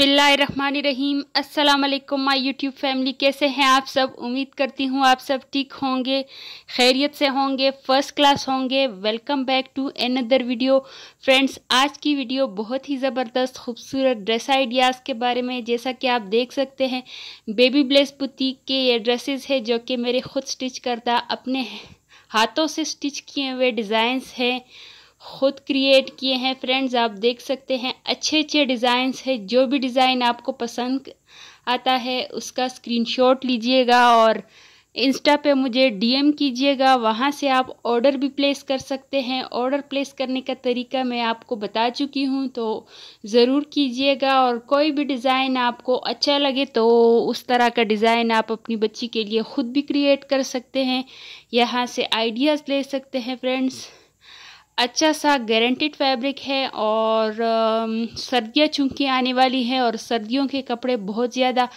बिस्मिल्लाम अस्सलाम वालेकुम my YouTube family कैसे हैं आप सब उम्मीद करती हूँ आप सब ठीक होंगे खैरियत से होंगे फर्स्ट क्लास होंगे welcome back to another video friends आज की वीडियो बहुत ही ज़बरदस्त खूबसूरत ड्रेस आइडियाज़ के बारे में जैसा कि आप देख सकते हैं बेबी ब्लेस बुटीक के ये ड्रेसेस है जो कि मेरे खुद स्टिच करता अपने हाथों से स्टिच किए हुए डिज़ाइंस हैं खुद क्रिएट किए हैं फ्रेंड्स आप देख सकते हैं अच्छे अच्छे डिज़ाइंस है जो भी डिज़ाइन आपको पसंद आता है उसका स्क्रीनशॉट लीजिएगा और इंस्टा पे मुझे डीएम कीजिएगा वहाँ से आप ऑर्डर भी प्लेस कर सकते हैं ऑर्डर प्लेस करने का तरीका मैं आपको बता चुकी हूँ तो ज़रूर कीजिएगा और कोई भी डिज़ाइन आपको अच्छा लगे तो उस तरह का डिज़ाइन आप अपनी बच्ची के लिए ख़ुद भी क्रिएट कर सकते हैं यहाँ से आइडियाज़ ले सकते हैं फ्रेंड्स अच्छा सा गारंटेड फैब्रिक है और um, सर्दियाँ चूँकि आने वाली है और सर्दियों के कपड़े बहुत ज़्यादा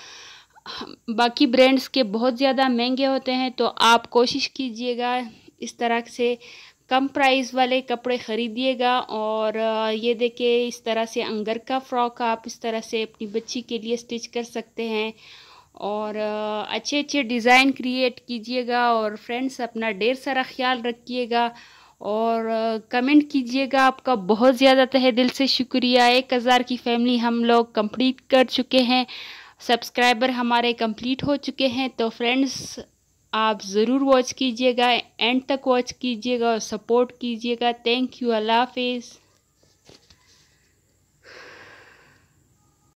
बाकी ब्रांड्स के बहुत ज़्यादा महंगे होते हैं तो आप कोशिश कीजिएगा इस तरह से कम प्राइस वाले कपड़े ख़रीदिएगा और uh, ये देखिए इस तरह से अंगर का फ्रॉक आप इस तरह से अपनी बच्ची के लिए स्टिच कर सकते हैं और अच्छे अच्छे डिज़ाइन क्रिएट कीजिएगा और फ्रेंड्स अपना ढेर सारा ख्याल रखिएगा और कमेंट कीजिएगा आपका बहुत ज़्यादा तहे दिल से शुक्रिया एक हज़ार की फैमिली हम लोग कंप्लीट कर चुके हैं सब्सक्राइबर हमारे कंप्लीट हो चुके हैं तो फ्रेंड्स आप ज़रूर वॉच कीजिएगा एंड तक वॉच कीजिएगा और सपोर्ट कीजिएगा थैंक यू अल्लाह हाफिज़